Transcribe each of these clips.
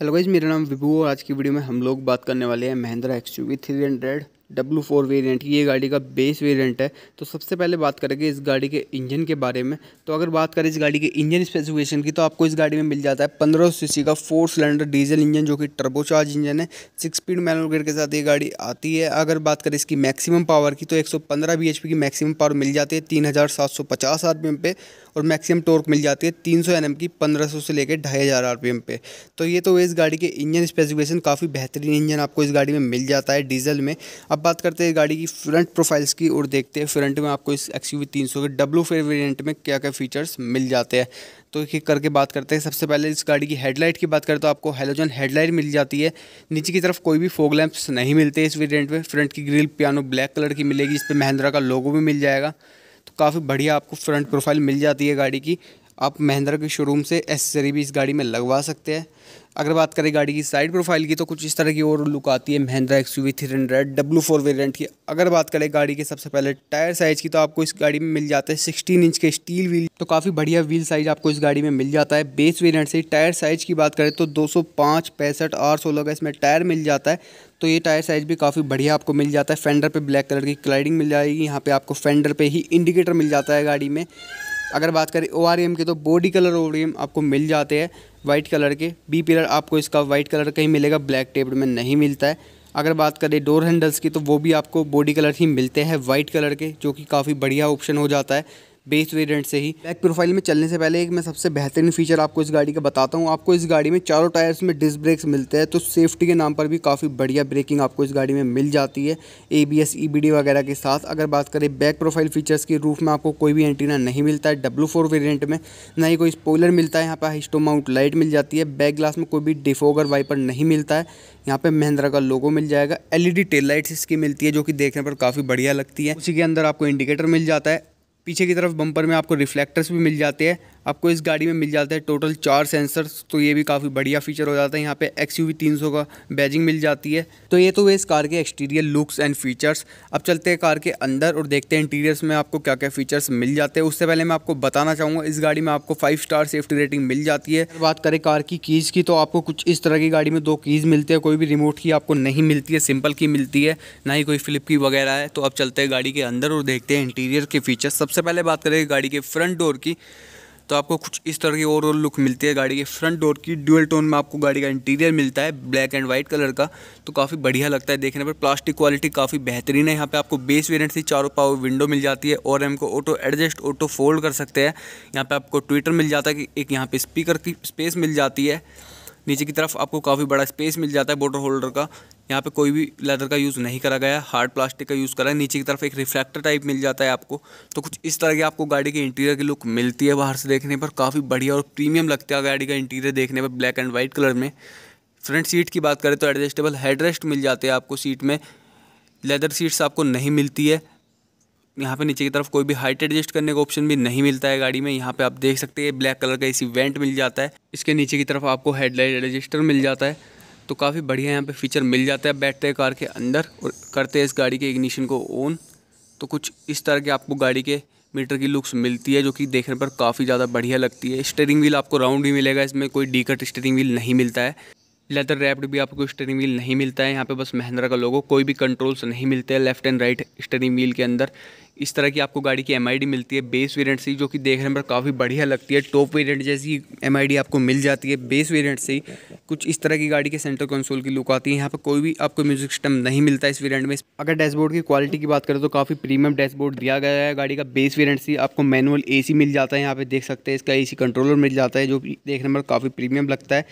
hello guys मेरा नाम विभू और आज की वीडियो में हम लोग बात करने वाले हैं Mahindra X U V three hundred W four variant ये गाड़ी का बेस वेरिएंट है तो सबसे पहले बात करेंगे इस गाड़ी के इंजन के बारे में तो अगर बात करें इस गाड़ी के इंजन स्पेसिफिकेशन की तो आपको इस गाड़ी में मिल जाता है पंद्रह सीसी का फोर सिलेंडर डीजल इंजन जो कि टर्बोचार्ज इंजन है सिक्स स्पीड मैनुअल गेयर के साथ ये गाड़ी आती है अगर बात करें इसकी मैक्सिमम पावर की तो एक सौ की मैक्सिमम पावर मिल जाती है तीन हज़ार पे और मैक्सिमम टॉर्क मिल जाती है तीन सौ एन की पंद्रह से लेकर ढाई हज़ार आर पी एम पे तो ये तो इस गाड़ी के इंजन स्पेसिफिकेशन काफ़ी बेहतरीन इंजन आपको इस गाड़ी में मिल जाता है डीजल में अब अब बात करते हैं गाड़ी की फ्रंट प्रोफाइल्स की और देखते हैं फ्रंट में आपको इस एक्स यू तीन सौ के डब्लू फेयर वेरियंट में क्या क्या फीचर्स मिल जाते हैं तो एक एक करके बात करते हैं सबसे पहले इस गाड़ी की हेडलाइट की बात करें तो आपको हेलोजन हेडलाइट मिल जाती है नीचे की तरफ कोई भी फोग लैंप्स नहीं मिलते इस वेरियंट में फ्रंट की ग्रिल पियानो ब्लैक कलर की मिलेगी इस पर महिंद्रा का लोगो भी मिल जाएगा तो काफ़ी बढ़िया आपको फ्रंट प्रोफाइल मिल जाती है गाड़ी की आप महिंद्रा के शोरूम से एसेसरी भी इस गाड़ी में लगवा सकते हैं अगर बात करें गाड़ी की साइड प्रोफाइल की तो कुछ इस तरह की और लुक आती है Mahindra X U V three hundred W four variant की अगर बात करें गाड़ी के सबसे पहले टायर साइज़ की तो आपको इस गाड़ी में मिल जाता है सिक्सटीन इंच के स्टील व्हील तो काफ़ी बढ़िया व्हील साइज़ आपको इस गाड़ी में मिल जाता है बेस वेरियंट से टायर साइज़ की बात करें तो दो सौ पाँच पैंसठ आठ सोलह का इसमें टायर मिल जाता है तो ये टायर साइज़ भी काफ़ी बढ़िया आपको मिल जाता है फेंडर पर ब्लैक कलर की क्लाइडिंग मिल जाएगी यहाँ पर आपको फेंडर पर ही इंडिकेटर मिल जाता है गाड़ी में अगर बात करें ओ की तो बॉडी कलर ओ आपको मिल जाते हैं वाइट कलर के बी पिलर आपको इसका वाइट कलर कहीं मिलेगा ब्लैक टेप्ड में नहीं मिलता है अगर बात करें डोर हैंडल्स की तो वो भी आपको बॉडी कलर ही मिलते हैं वाइट कलर के जो कि काफ़ी बढ़िया ऑप्शन हो जाता है बेस वेरिएंट से ही बैक प्रोफाइल में चलने से पहले एक मैं सबसे बेहतरीन फीचर आपको इस गाड़ी का बताता हूँ आपको इस गाड़ी में चारों टायर्स में डिस्क ब्रेक्स मिलते हैं तो सेफ्टी के नाम पर भी काफ़ी बढ़िया ब्रेकिंग आपको इस गाड़ी में मिल जाती है A B S E B D वगैरह के साथ अगर बात करें बैक प्रोफाइल फीचर्स की रूफ में आपको कोई भी एंटीना नहीं मिलता है डब्लू फोर वेरियंट में ना ही कोई स्पोलर मिलता है यहाँ पर हिस्टो माउंट लाइट मिल जाती है बैक ग्लास में कोई भी डिफोगर वाइपर नहीं मिलता है यहाँ पे महिंद्रा का लोगो मिल जाएगा एलईडी टेल लाइट्स इसकी मिलती है जो कि देखने पर काफ़ी बढ़िया लगती है उसी के अंदर आपको इंडिकेटर मिल जाता है पीछे की तरफ बम्पर में आपको रिफ्लेक्टर्स भी मिल जाते हैं आपको इस गाड़ी में मिल जाता है टोटल चार सेंसर्स तो ये भी काफ़ी बढ़िया फीचर हो जाता है यहाँ पे एक्स यू का बैजिंग मिल जाती है तो ये तो वे इस कार के एक्सटीरियर लुक्स एंड फीचर्स अब चलते हैं कार के अंदर और देखते हैं इंटीरियर्स में आपको क्या क्या फीचर्स मिल जाते हैं उससे पहले मैं आपको बताना चाहूँगा इस गाड़ी में आपको फाइव स्टार सेफ्टी रेटिंग मिल जाती है बात करें कार की कीज़ की तो आपको कुछ इस तरह की गाड़ी में दो कीज़ मिलती है कोई भी रिमोट की आपको नहीं मिलती है सिंपल की मिलती है ना ही कोई फ्लिप की वगैरह है तो अब चलते हैं गाड़ी के अंदर और देखते हैं इंटीरियर के फीचर्स सबसे पहले बात करें गाड़ी के फ्रंट डोर की तो आपको कुछ इस तरह की ओवरऑल लुक मिलती है गाड़ी के फ्रंट डोर की ड्यूअल टोन में आपको गाड़ी का इंटीरियर मिलता है ब्लैक एंड वाइट कलर का तो काफ़ी बढ़िया लगता है देखने पर प्लास्टिक क्वालिटी काफ़ी बेहतरीन है यहाँ पे आपको बेस वेरियंट से चारों पावर विंडो मिल जाती है और हमको ऑटो एडजस्ट ऑटो फोल्ड कर सकते हैं यहाँ पर आपको ट्विटर मिल जाता है कि एक यहाँ पर स्पीकर की स्पेस मिल जाती है नीचे की तरफ आपको काफ़ी बड़ा स्पेस मिल जाता है बोटर होल्डर का यहाँ पे कोई भी लेदर का यूज़ नहीं करा गया हार्ड प्लास्टिक का यूज़ करा है नीचे की तरफ एक रिफ्लेक्टर टाइप मिल जाता है आपको तो कुछ इस तरह की आपको गाड़ी के इंटीरियर की लुक मिलती है बाहर से देखने पर काफ़ी बढ़िया और प्रीमियम लगता है गाड़ी का इंटीरियर देखने पर ब्लैक एंड वाइट कलर में फ्रंट सीट की बात करें तो एडजस्टेबल हेडरेस्ट मिल जाते हैं आपको सीट में लेदर सीट्स आपको नहीं मिलती है यहाँ पे नीचे की तरफ कोई भी हाइट एडजस्ट करने का ऑप्शन भी नहीं मिलता है गाड़ी में यहाँ पे आप देख सकते हैं ब्लैक कलर का इसी वेंट मिल जाता है इसके नीचे की तरफ आपको हेडलाइट एडजस्टर मिल जाता है तो काफ़ी बढ़िया यहाँ पे फीचर मिल जाता है बैठते हैं कार के अंदर और करते हैं इस गाड़ी के इग्निशन को ऑन तो कुछ इस तरह के आपको गाड़ी के मीटर की लुक्स मिलती है जो कि देखने पर काफ़ी ज़्यादा बढ़िया लगती है स्टेयरिंग व्हील आपको राउंड भी मिलेगा इसमें कोई डी कट स्टेयरिंग व्हील नहीं मिलता है लेदर रैप्ड भी आपको स्टेयरिंग व्हील नहीं मिलता है यहाँ पे बस महिंद्रा का लोगो कोई भी कंट्रोल्स नहीं मिलते हैं left and right steering wheel के अंदर इस तरह की आपको गाड़ी की एम मिलती है बेस वेरिएंट से जो कि देखने पर काफ़ी बढ़िया लगती है टॉप वेरिएंट जैसी एम आपको मिल जाती है बेस वेरिएंट से कुछ इस तरह की गाड़ी के सेंटर कंसोल की लुक आती है यहाँ पर कोई भी आपको म्यूजिक सिस्टम नहीं मिलता इस वेरिएंट में अगर डैशबोर्ड की क्वालिटी की बात करें तो काफ़ी प्रीमियम डैशबोर्ड दिया गया है गाड़ी का बेस वेरियंट से आपको मैनुअल ए मिल जाता है यहाँ पर देख सकते हैं इसका ए कंट्रोलर मिल जाता है जो देखने पर काफ़ी प्रीमियम लगता है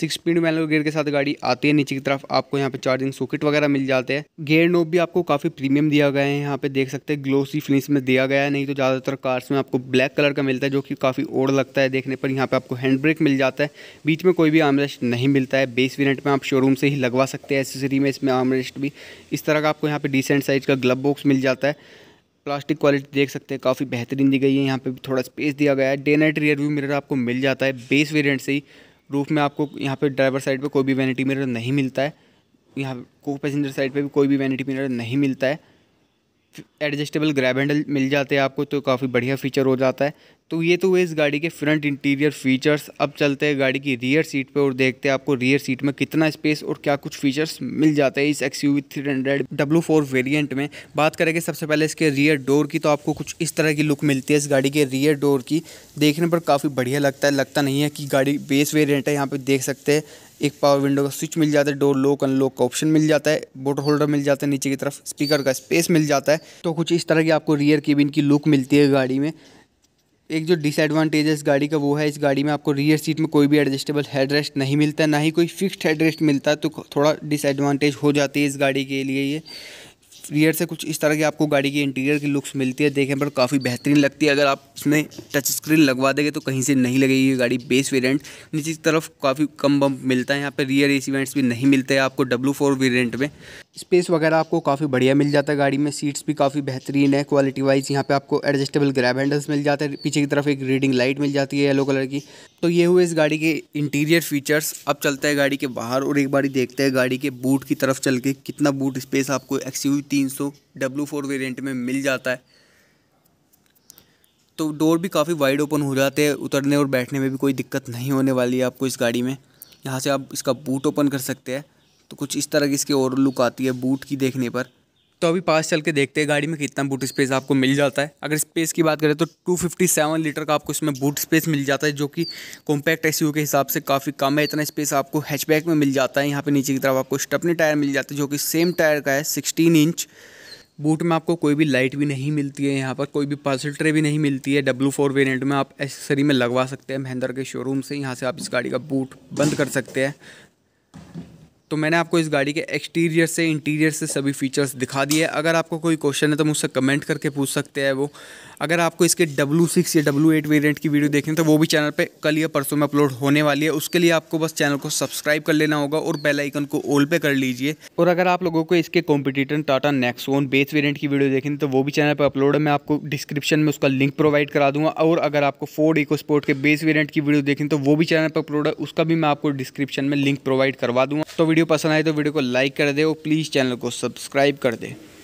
सिक्स स्पीड मैनुअल गेयर के साथ गाड़ी आती है नीचे की तरफ आपको यहाँ पे चार्जिंग सॉकेट वगैरह मिल जाते हैं गेयर नोब भी आपको काफ़ी प्रीमियम दिया गया है यहाँ पे देख सकते हैं ग्लोसी फिनिश में दिया गया है नहीं तो ज़्यादातर कार्स में आपको ब्लैक कलर का मिलता है जो कि काफ़ी ओड लगता है देखने पर यहाँ पर आपको हैंड ब्रेक मिल जाता है बीच में कोई भी आमरेस्ट नहीं मिलता है बेस वेरियंट में आप शोरूम से ही लगवा सकते हैं एसेसरी में इसमें आमरेस्ट भी इस तरह का आपको यहाँ पर डिसेंट साइज़ का ग्लब बॉक्स मिल जाता है प्लास्टिक क्वालिटी देख सकते हैं काफ़ी बेहतरीन दी गई है यहाँ पे थोड़ा स्पेस दिया गया है day night rear view mirror आपको मिल जाता है बेस वेरिएंट से ही रूफ में आपको यहाँ पे ड्राइवर साइड पे कोई भी वैनिटी मिरर नहीं मिलता है यहाँ को पैसेंजर साइड पे भी कोई भी वैनिटी मिरर नहीं मिलता है एडजस्टेबल ग्रैब हैंडल मिल जाते हैं आपको तो काफ़ी बढ़िया फीचर हो जाता है तो ये तो हुए इस गाड़ी के फ्रंट इंटीरियर फीचर्स अब चलते हैं गाड़ी की रियर सीट पे और देखते हैं आपको रियर सीट में कितना स्पेस और क्या कुछ फीचर्स मिल जाते हैं इस X U three hundred W four variant में बात करेंगे सबसे पहले इसके रियर डोर की तो आपको कुछ इस तरह की लुक मिलती है इस गाड़ी के रियर डोर की देखने पर काफ़ी बढ़िया लगता है लगता नहीं है कि गाड़ी बेस वेरियंट है यहाँ पर देख सकते हैं एक पावर विंडो का स्विच मिल जाता है डोर लॉक अनलॉक का ऑप्शन मिल जाता है बोटर होल्डर मिल जाता है नीचे की तरफ स्पीकर का स्पेस मिल जाता है तो कुछ इस तरह की आपको रियर केबिन की लुक मिलती है गाड़ी में एक जो डिसएडवांटेज है इस गाड़ी का वो है इस गाड़ी में आपको रियर सीट में कोई भी एडजस्टेबल हेडरेस्ट रेस्ट नहीं मिलता ना ही कोई फिक्स्ड हेड रेस्ट मिलता है तो थोड़ा डिसएडवांटेज हो जाती है इस गाड़ी के लिए ये रियर से कुछ इस तरह की आपको गाड़ी की इंटीरियर की लुक्स मिलती है देखें पर काफ़ी बेहतरीन लगती है अगर आप इसमें टच स्क्रीन लगवा देंगे तो कहीं से नहीं लगेगी ये गाड़ी बेस वेरिएंट नीचे की तरफ काफ़ी कम बम मिलता है यहाँ पर रियर एसी वेंट्स भी नहीं मिलते हैं आपको डब्लू फोर वेरियंट में स्पेस वगैरह आपको काफ़ी बढ़िया मिल जाता है गाड़ी में सीट्स भी काफ़ी बेहतरीन है क्वालिटी वाइज यहाँ पे आपको एडजस्टेबल ग्रैब हैंडल्स मिल जाते हैं पीछे की तरफ एक रीडिंग लाइट मिल जाती है येलो कलर की तो ये हुए इस गाड़ी के इंटीरियर फीचर्स अब चलते हैं गाड़ी के बाहर और एक बारी देखते हैं गाड़ी के बूट की तरफ चल के कितना बूट स्पेस आपको एक्स यू तीन सौ फोर वेरियंट में मिल जाता है तो डोर भी काफ़ी वाइड ओपन हो जाते हैं उतरने और बैठने में भी कोई दिक्कत नहीं होने वाली है आपको इस गाड़ी में यहाँ से आप इसका बूट ओपन कर सकते हैं तो कुछ इस तरह की इसकी और लुक आती है बूट की देखने पर तो अभी पास चल के देखते हैं गाड़ी में कितना बूट स्पेस आपको मिल जाता है अगर स्पेस की बात करें तो 257 लीटर का आपको इसमें बूट स्पेस मिल जाता है जो कि कॉम्पैक्ट एसयू के हिसाब से काफ़ी कम है इतना स्पेस आपको हैचबैक में मिल जाता है यहाँ पे नीचे की तरफ आपको स्टपनी टायर मिल जाता है जो कि सेम टायर का है सिक्सटीन इंच बूट में आपको कोई भी लाइट भी नहीं मिलती है यहाँ पर कोई भी पार्सल ट्रे भी नहीं मिलती है डब्लू फोर वेरियंट में आप एसेसरी में लगवा सकते हैं महेंद्र के शोरूम से यहाँ से आप इस गाड़ी का बूट बंद कर सकते हैं तो मैंने आपको इस गाड़ी के एक्सटीरियर से इंटीरियर से सभी फीचर्स दिखा दिए अगर आपको कोई क्वेश्चन है तो मुझसे कमेंट करके पूछ सकते हैं वो अगर आपको इसके डब्लू सिक्स या डब्लू एट वेरियंट की वीडियो देखनी तो वो भी चैनल पे कल या परसों में अपलोड होने वाली है उसके लिए आपको बस चैनल को सब्सक्राइब कर लेना होगा और बेल आइकन को ऑल पे कर लीजिए और अगर आप लोगों को इसके competitor Tata Nexon base variant की वीडियो देखनी तो वो भी चैनल पर अपलोड है मैं आपको डिस्क्रिप्शन में उसका लिंक प्रोवाइड करा दूँगा और अगर आपको फोर्ड इको स्पोर्ट के बेस वेरियंट की वीडियो देखनी तो वो भी चैनल पर अपलोड है उसका भी मैं आपको डिस्क्रिप्शन में लिंक प्रोवाइड करवा दूँगा तो वीडियो पसंद आए तो वीडियो को लाइक कर दे और प्लीज़ चैनल को सब्सक्राइब कर दे